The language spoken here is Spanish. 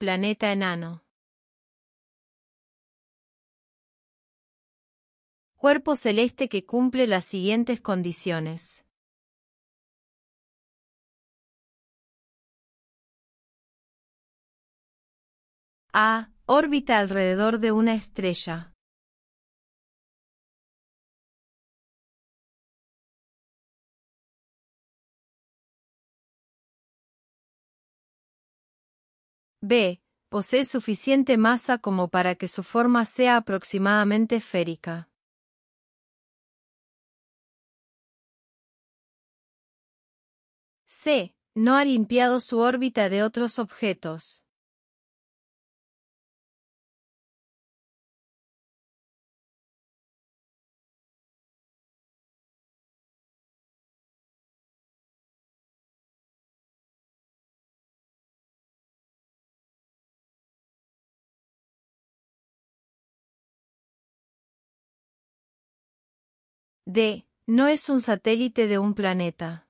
Planeta enano. Cuerpo celeste que cumple las siguientes condiciones. A. Órbita alrededor de una estrella. B. Posee suficiente masa como para que su forma sea aproximadamente esférica. C. No ha limpiado su órbita de otros objetos. D. No es un satélite de un planeta.